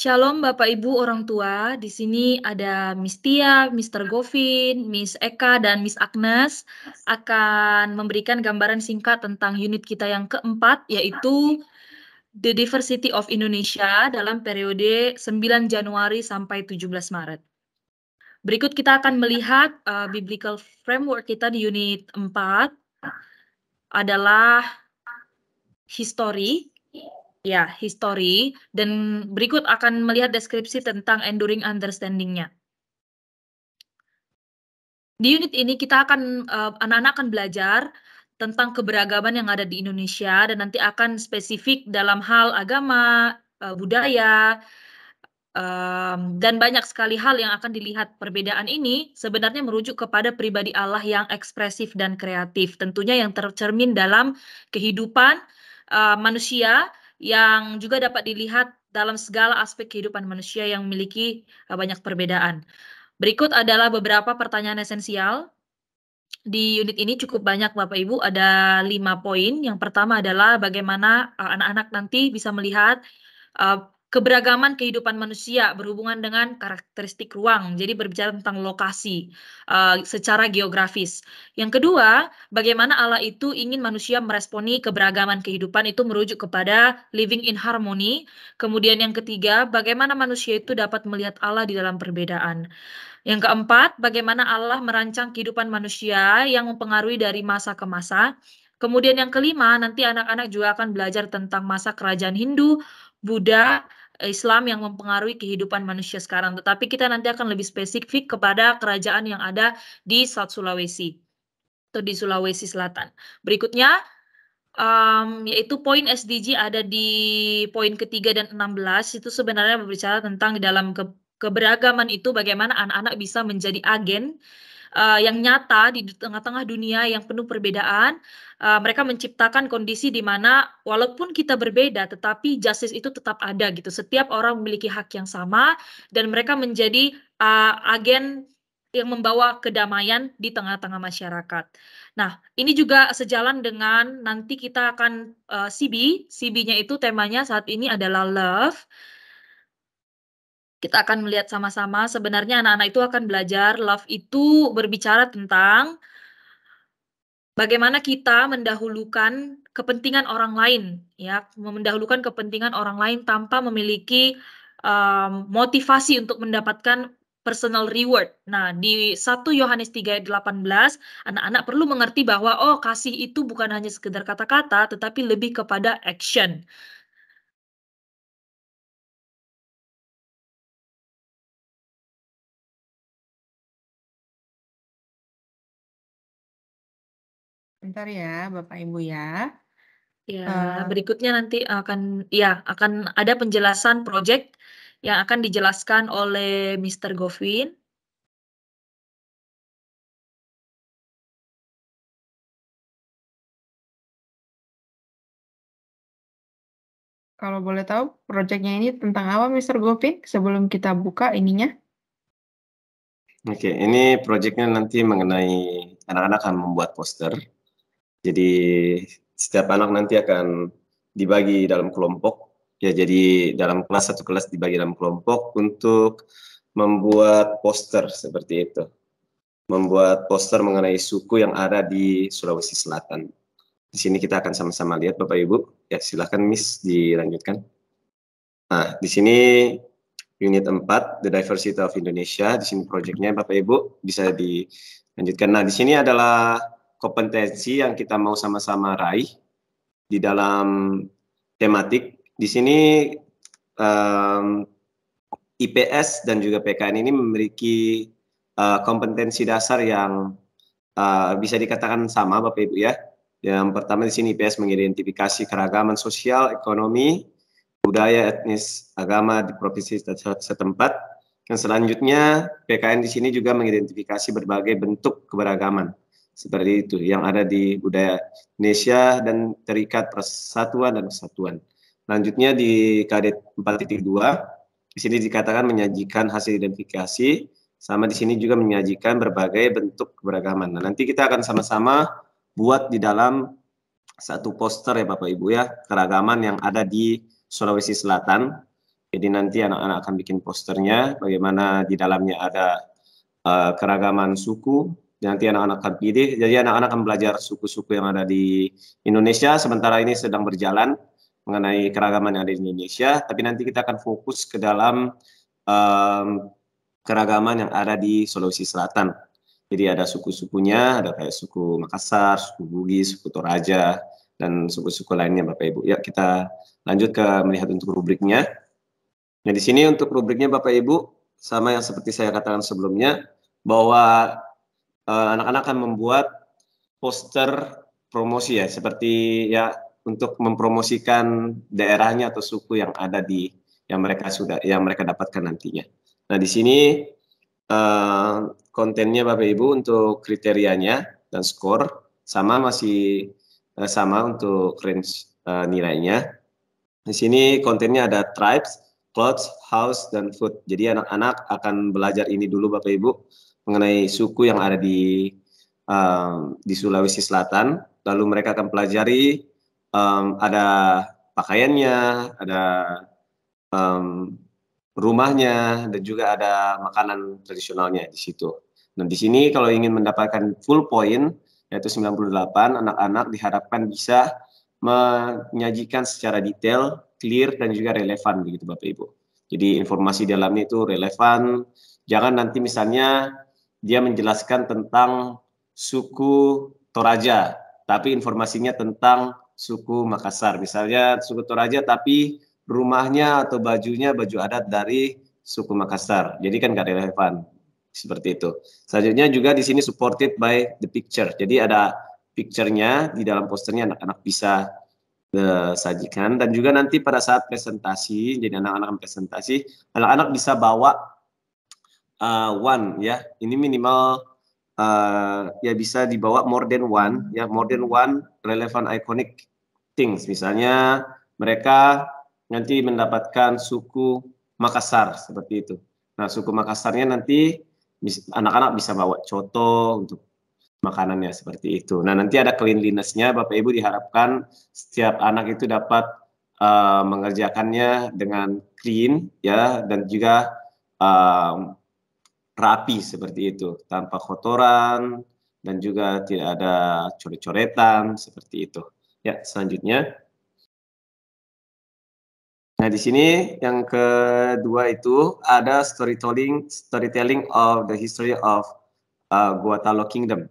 Shalom Bapak Ibu orang tua, di sini ada Miss Tia, Mr. Govin, Miss Eka, dan Miss Agnes akan memberikan gambaran singkat tentang unit kita yang keempat, yaitu The Diversity of Indonesia dalam periode 9 Januari sampai 17 Maret. Berikut kita akan melihat uh, biblical framework kita di unit 4 adalah history, ya history dan berikut akan melihat deskripsi tentang enduring understandingnya. Di unit ini kita akan eh, anak-anak uh, akan belajar tentang keberagaman yang ada di Indonesia dan nanti akan spesifik dalam hal agama, uh, budaya, um, dan banyak sekali hal yang akan dilihat perbedaan ini sebenarnya merujuk kepada pribadi Allah yang ekspresif dan kreatif, tentunya yang tercermin dalam kehidupan uh, manusia yang juga dapat dilihat dalam segala aspek kehidupan manusia yang memiliki eh, banyak perbedaan. Berikut adalah beberapa pertanyaan esensial. Di unit ini cukup banyak Bapak Ibu, ada lima poin. Yang pertama adalah bagaimana eh, anak-anak nanti bisa melihat eh, keberagaman kehidupan manusia berhubungan dengan karakteristik ruang. Jadi berbicara tentang lokasi uh, secara geografis. Yang kedua, bagaimana Allah itu ingin manusia meresponi keberagaman kehidupan itu merujuk kepada living in harmony. Kemudian yang ketiga, bagaimana manusia itu dapat melihat Allah di dalam perbedaan. Yang keempat, bagaimana Allah merancang kehidupan manusia yang mempengaruhi dari masa ke masa. Kemudian yang kelima, nanti anak-anak juga akan belajar tentang masa kerajaan Hindu, Buddha, Islam yang mempengaruhi kehidupan manusia sekarang. Tetapi kita nanti akan lebih spesifik kepada kerajaan yang ada di South Sulawesi atau di Sulawesi Selatan. Berikutnya um, yaitu poin SDG ada di poin ketiga dan enam belas. itu sebenarnya berbicara tentang dalam ke keberagaman itu bagaimana anak-anak bisa menjadi agen uh, yang nyata di tengah-tengah dunia yang penuh perbedaan, uh, mereka menciptakan kondisi di mana walaupun kita berbeda, tetapi justice itu tetap ada gitu. Setiap orang memiliki hak yang sama dan mereka menjadi uh, agen yang membawa kedamaian di tengah-tengah masyarakat. Nah, ini juga sejalan dengan nanti kita akan uh, CB, CB-nya itu temanya saat ini adalah love. Kita akan melihat sama-sama sebenarnya anak-anak itu akan belajar love itu berbicara tentang bagaimana kita mendahulukan kepentingan orang lain ya, mendahulukan kepentingan orang lain tanpa memiliki um, motivasi untuk mendapatkan personal reward. Nah, di 1 Yohanes 3 ayat 18, anak-anak perlu mengerti bahwa oh kasih itu bukan hanya sekedar kata-kata tetapi lebih kepada action. Bentar ya, Bapak Ibu ya. Ya, uh, berikutnya nanti akan ya, akan ada penjelasan project yang akan dijelaskan oleh Mr. Govin. Kalau boleh tahu, proyeknya ini tentang apa, Mr. Govin? Sebelum kita buka ininya. Oke, ini proyeknya nanti mengenai anak-anak akan membuat poster jadi setiap anak nanti akan dibagi dalam kelompok. Ya jadi dalam kelas satu kelas dibagi dalam kelompok untuk membuat poster seperti itu. Membuat poster mengenai suku yang ada di Sulawesi Selatan. Di sini kita akan sama-sama lihat Bapak Ibu. Ya silakan Miss dilanjutkan. Nah, di sini unit 4, The Diversity of Indonesia. Di sini proyeknya Bapak Ibu bisa dilanjutkan. Nah, di sini adalah kompetensi yang kita mau sama-sama raih di dalam tematik. Di sini um, IPS dan juga PKN ini memiliki uh, kompetensi dasar yang uh, bisa dikatakan sama Bapak Ibu ya. Yang pertama di sini IPS mengidentifikasi keragaman sosial, ekonomi, budaya, etnis, agama di provinsi setempat. Yang selanjutnya PKN di sini juga mengidentifikasi berbagai bentuk keberagaman seperti itu yang ada di budaya Indonesia dan terikat persatuan dan kesatuan. Lanjutnya di kadet 4.2 di sini dikatakan menyajikan hasil identifikasi sama di sini juga menyajikan berbagai bentuk keberagaman. Nah, nanti kita akan sama-sama buat di dalam satu poster ya Bapak Ibu ya keragaman yang ada di Sulawesi Selatan. Jadi nanti anak-anak akan bikin posternya bagaimana di dalamnya ada uh, keragaman suku, nanti anak-anak akan pilih. Jadi anak-anak akan belajar suku-suku yang ada di Indonesia. Sementara ini sedang berjalan mengenai keragaman yang ada di Indonesia. Tapi nanti kita akan fokus ke dalam um, keragaman yang ada di Sulawesi Selatan. Jadi ada suku-sukunya, ada kayak suku Makassar, suku Bugis, suku Toraja, dan suku-suku lainnya Bapak Ibu. Ya kita lanjut ke melihat untuk rubriknya. Nah di sini untuk rubriknya Bapak Ibu sama yang seperti saya katakan sebelumnya bahwa Eh, anak-anak uh, akan membuat poster promosi ya seperti ya untuk mempromosikan daerahnya atau suku yang ada di yang mereka sudah yang mereka dapatkan nantinya. Nah di sini uh, kontennya Bapak Ibu untuk kriterianya dan skor sama masih uh, sama untuk range uh, nilainya. Di sini kontennya ada tribes, clothes, house, dan food. Jadi anak-anak akan belajar ini dulu Bapak Ibu mengenai suku yang ada di um, di Sulawesi Selatan. Lalu mereka akan pelajari um, ada pakaiannya, ada um, rumahnya, dan juga ada makanan tradisionalnya di situ. Nah, di sini kalau ingin mendapatkan full point, yaitu 98, anak-anak diharapkan bisa menyajikan secara detail, clear, dan juga relevan begitu Bapak Ibu. Jadi informasi dalamnya itu relevan, jangan nanti misalnya dia menjelaskan tentang suku Toraja, tapi informasinya tentang suku Makassar. Misalnya suku Toraja tapi rumahnya atau bajunya baju adat dari suku Makassar. Jadi kan gak relevan seperti itu. Selanjutnya juga di sini supported by the picture. Jadi ada picture-nya di dalam posternya anak-anak bisa eh, sajikan dan juga nanti pada saat presentasi, jadi anak-anak presentasi, anak-anak bisa bawa uh, one ya. Ini minimal uh, ya bisa dibawa more than one ya, more than one relevant iconic things. Misalnya mereka nanti mendapatkan suku Makassar seperti itu. Nah, suku Makassarnya nanti anak-anak bisa bawa coto untuk makanannya seperti itu. Nah, nanti ada cleanlinessnya Bapak Ibu diharapkan setiap anak itu dapat uh, mengerjakannya dengan clean ya dan juga uh, rapi seperti itu, tanpa kotoran dan juga tidak ada coret-coretan seperti itu. Ya, selanjutnya. Nah, di sini yang kedua itu ada storytelling storytelling of the history of uh, Guatalo Kingdom.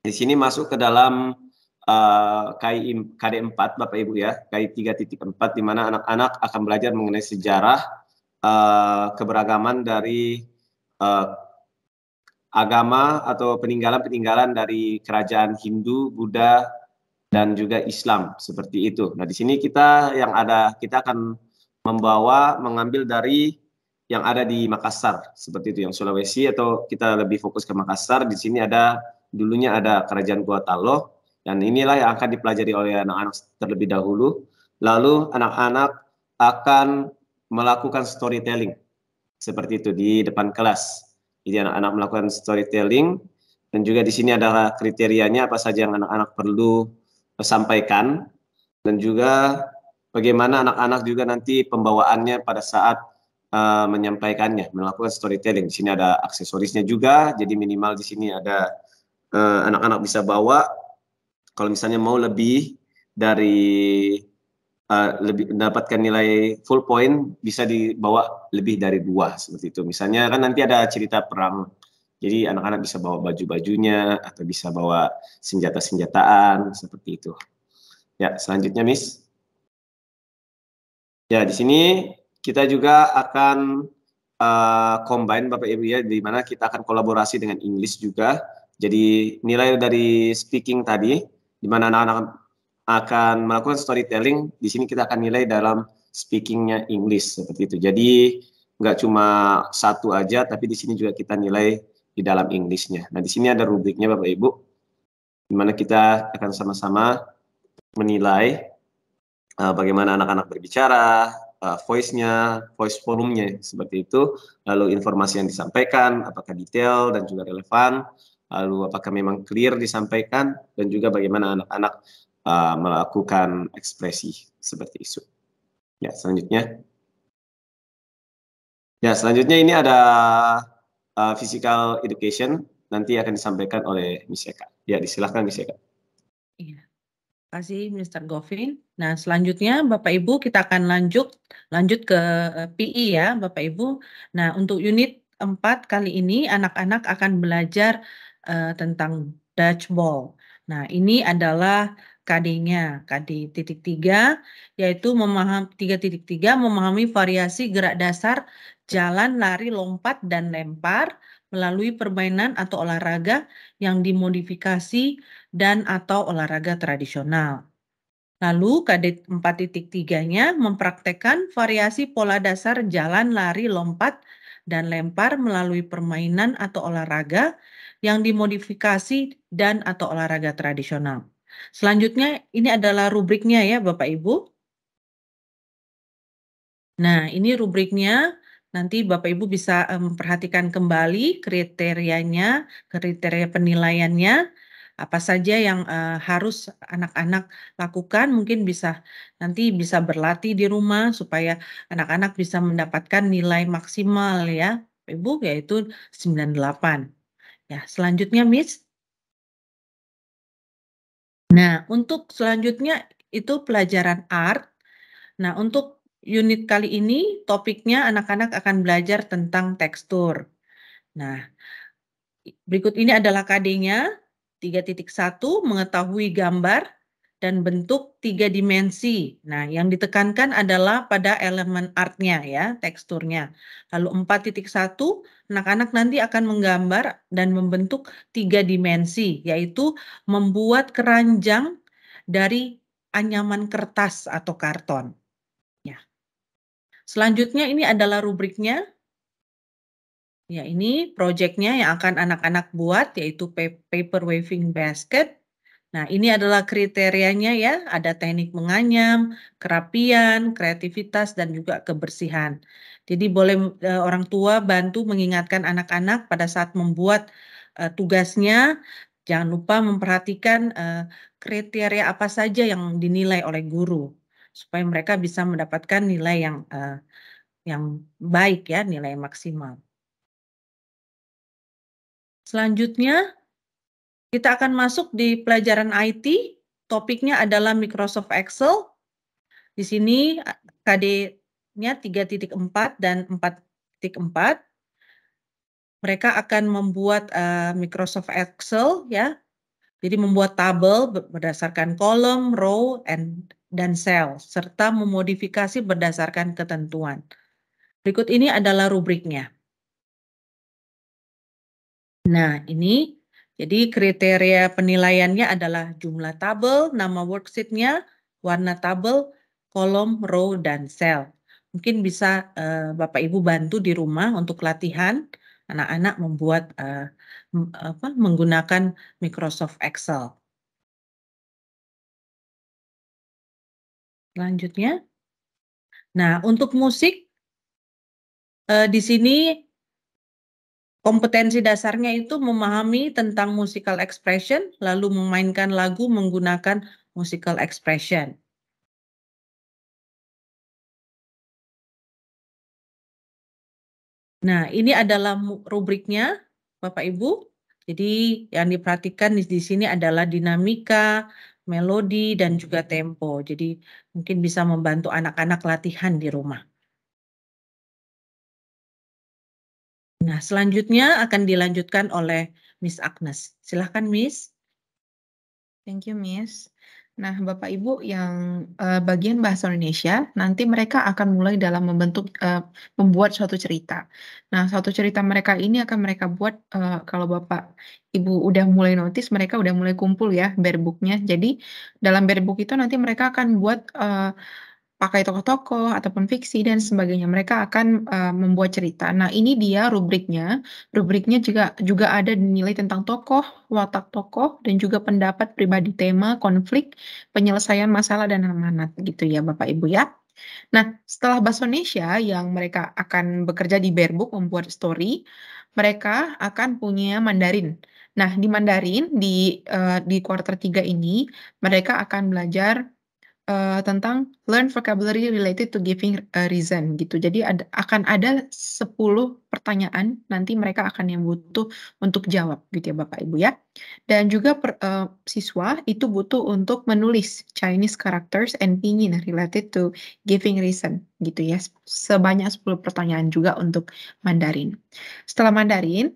Di sini masuk ke dalam uh, KD4 Bapak Ibu ya, KI 3.4 di mana anak-anak akan belajar mengenai sejarah uh, keberagaman dari uh, agama atau peninggalan-peninggalan dari kerajaan Hindu, Buddha, dan juga Islam seperti itu. Nah, di sini kita yang ada kita akan membawa mengambil dari yang ada di Makassar seperti itu yang Sulawesi atau kita lebih fokus ke Makassar. Di sini ada dulunya ada kerajaan Gua Talo dan inilah yang akan dipelajari oleh anak-anak terlebih dahulu. Lalu anak-anak akan melakukan storytelling seperti itu di depan kelas. Jadi anak-anak melakukan storytelling dan juga di sini adalah kriterianya apa saja yang anak-anak perlu sampaikan dan juga bagaimana anak-anak juga nanti pembawaannya pada saat uh, menyampaikannya, melakukan storytelling. Di sini ada aksesorisnya juga, jadi minimal di sini ada eh, anak-anak uh, anak -anak bisa bawa. Kalau misalnya mau lebih dari uh, lebih mendapatkan nilai full point bisa dibawa lebih dari dua seperti itu. Misalnya kan nanti ada cerita perang, jadi anak-anak bisa bawa baju-bajunya atau bisa bawa senjata-senjataan seperti itu. Ya selanjutnya Miss. Ya di sini kita juga akan uh, combine Bapak Ibu ya, di mana kita akan kolaborasi dengan Inggris juga. Jadi nilai dari speaking tadi, di mana anak-anak akan melakukan storytelling, di sini kita akan nilai dalam speakingnya English seperti itu. Jadi nggak cuma satu aja, tapi di sini juga kita nilai di dalam Inggrisnya. Nah di sini ada rubriknya Bapak Ibu, di mana kita akan sama-sama menilai uh, bagaimana anak-anak berbicara, uh, voice-nya, voice nya seperti itu, lalu informasi yang disampaikan, apakah detail dan juga relevan, lalu apakah memang clear disampaikan, dan juga bagaimana anak-anak uh, melakukan ekspresi seperti itu. Ya, selanjutnya. Ya, selanjutnya ini ada uh, physical education nanti akan disampaikan oleh Miss Eka. Ya, disilahkan Miss Eka. Iya. Terima kasih Mr. Govin. Nah, selanjutnya Bapak Ibu kita akan lanjut lanjut ke uh, PI e ya, Bapak Ibu. Nah, untuk unit 4 kali ini anak-anak akan belajar uh, tentang dodgeball. Nah, ini adalah KD-nya, KD titik tiga, yaitu memaham tiga titik tiga memahami variasi gerak dasar jalan, lari, lompat, dan lempar melalui permainan atau olahraga yang dimodifikasi dan atau olahraga tradisional. Lalu KD 4.3-nya mempraktekkan variasi pola dasar jalan, lari, lompat, dan lempar melalui permainan atau olahraga yang dimodifikasi dan atau olahraga tradisional. Selanjutnya ini adalah rubriknya ya Bapak Ibu. Nah, ini rubriknya. Nanti Bapak Ibu bisa eh, memperhatikan kembali kriterianya, kriteria penilaiannya apa saja yang uh, harus anak-anak lakukan mungkin bisa nanti bisa berlatih di rumah supaya anak-anak bisa mendapatkan nilai maksimal ya Bapak Ibu yaitu 98. Ya, selanjutnya Miss Nah, untuk selanjutnya itu pelajaran art. Nah, untuk unit kali ini topiknya anak-anak akan belajar tentang tekstur. Nah, berikut ini adalah KD-nya. 3.1 mengetahui gambar dan bentuk tiga dimensi. Nah, yang ditekankan adalah pada elemen artnya ya, teksturnya. Lalu 4.1, anak-anak nanti akan menggambar dan membentuk tiga dimensi, yaitu membuat keranjang dari anyaman kertas atau karton. Ya. Selanjutnya ini adalah rubriknya. Ya, ini proyeknya yang akan anak-anak buat, yaitu paper waving basket Nah, ini adalah kriterianya ya, ada teknik menganyam, kerapian, kreativitas dan juga kebersihan. Jadi boleh e, orang tua bantu mengingatkan anak-anak pada saat membuat e, tugasnya, jangan lupa memperhatikan e, kriteria apa saja yang dinilai oleh guru supaya mereka bisa mendapatkan nilai yang e, yang baik ya, nilai maksimal. Selanjutnya, kita akan masuk di pelajaran IT. Topiknya adalah Microsoft Excel. Di sini KD-nya 3.4 dan 4.4. Mereka akan membuat uh, Microsoft Excel ya. Jadi membuat tabel berdasarkan kolom, row, and dan cell serta memodifikasi berdasarkan ketentuan. Berikut ini adalah rubriknya. Nah, ini jadi kriteria penilaiannya adalah jumlah tabel, nama worksheetnya, warna tabel, kolom, row, dan cell. Mungkin bisa uh, Bapak Ibu bantu di rumah untuk latihan anak-anak membuat uh, apa, menggunakan Microsoft Excel. Selanjutnya. Nah, untuk musik, uh, di sini Kompetensi dasarnya itu memahami tentang musical expression, lalu memainkan lagu menggunakan musical expression. Nah, ini adalah rubriknya, Bapak Ibu. Jadi, yang diperhatikan di, sini adalah dinamika, melodi, dan juga iya. tempo. Jadi, mungkin bisa membantu anak-anak latihan di rumah. Nah, selanjutnya akan dilanjutkan oleh Miss Agnes. Silahkan, Miss. Thank you, Miss. Nah, Bapak Ibu yang uh, bagian bahasa Indonesia, nanti mereka akan mulai dalam membentuk uh, membuat suatu cerita. Nah, suatu cerita mereka ini akan mereka buat uh, kalau Bapak Ibu udah mulai notice mereka udah mulai kumpul ya berbuknya. Jadi, dalam berbuk itu nanti mereka akan buat uh, pakai tokoh-tokoh ataupun fiksi dan sebagainya. Mereka akan uh, membuat cerita. Nah, ini dia rubriknya. Rubriknya juga juga ada nilai tentang tokoh, watak tokoh dan juga pendapat pribadi tema, konflik, penyelesaian masalah dan amanat gitu ya Bapak Ibu ya. Nah, setelah Basonesia yang mereka akan bekerja di Bearbook membuat story, mereka akan punya Mandarin. Nah, di Mandarin di uh, di quarter 3 ini mereka akan belajar uh, tentang learn vocabulary related to giving a eh, reason gitu. Jadi ada, akan ada 10 pertanyaan nanti mereka akan yang butuh untuk jawab gitu ya Bapak Ibu ya. Dan juga per, uh, siswa itu butuh untuk menulis Chinese characters and pinyin related to giving reason gitu ya. Sebanyak 10 pertanyaan juga untuk Mandarin. Setelah Mandarin,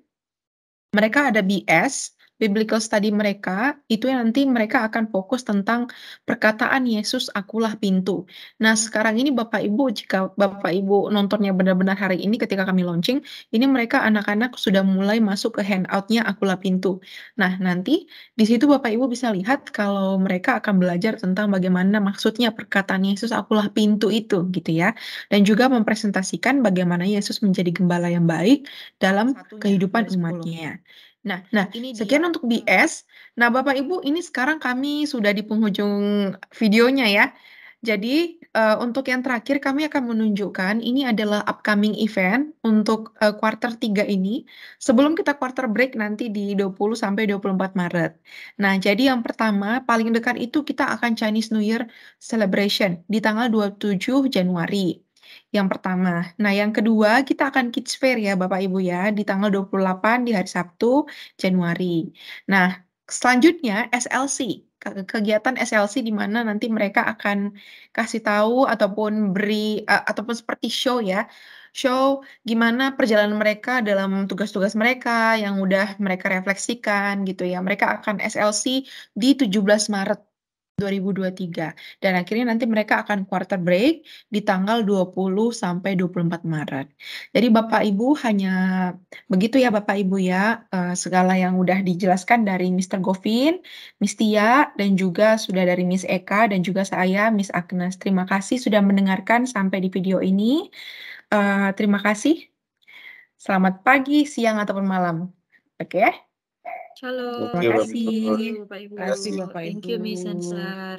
mereka ada BS biblical study mereka itu nanti mereka akan fokus tentang perkataan Yesus akulah pintu. Nah hmm. sekarang ini Bapak Ibu jika Bapak Ibu nontonnya benar-benar hari ini ketika kami launching, ini mereka anak-anak sudah mulai masuk ke handoutnya akulah pintu. Nah nanti di situ Bapak Ibu bisa lihat kalau mereka akan belajar tentang bagaimana maksudnya perkataan Yesus akulah pintu itu gitu ya. Dan juga mempresentasikan bagaimana Yesus menjadi gembala yang baik dalam kehidupan umatnya. Nah, nah ini sekian dia. untuk BS. Nah, Bapak Ibu, ini sekarang kami sudah di penghujung videonya ya. Jadi, uh, untuk yang terakhir kami akan menunjukkan ini adalah upcoming event untuk uh, quarter 3 ini sebelum kita quarter break nanti di 20 sampai 24 Maret. Nah, jadi yang pertama paling dekat itu kita akan Chinese New Year celebration di tanggal 27 Januari yang pertama. Nah, yang kedua kita akan kids fair ya Bapak Ibu ya di tanggal 28 di hari Sabtu Januari. Nah, selanjutnya SLC kegiatan SLC di mana nanti mereka akan kasih tahu ataupun beri uh, ataupun seperti show ya show gimana perjalanan mereka dalam tugas-tugas mereka yang udah mereka refleksikan gitu ya mereka akan SLC di 17 Maret 2023 dan akhirnya nanti mereka akan quarter break di tanggal 20 sampai 24 Maret. Jadi Bapak Ibu hanya begitu ya Bapak Ibu ya uh, segala yang udah dijelaskan dari Mr. Govin, Miss Tia dan juga sudah dari Miss Eka dan juga saya Miss Agnes. Terima kasih sudah mendengarkan sampai di video ini. Uh, terima kasih. Selamat pagi, siang ataupun malam. Oke. Okay? Ya. Halo, terima kasih Terima kasih Bapak Ibu. Terima kasih Bapak Ibu. Thank you Miss Ansar.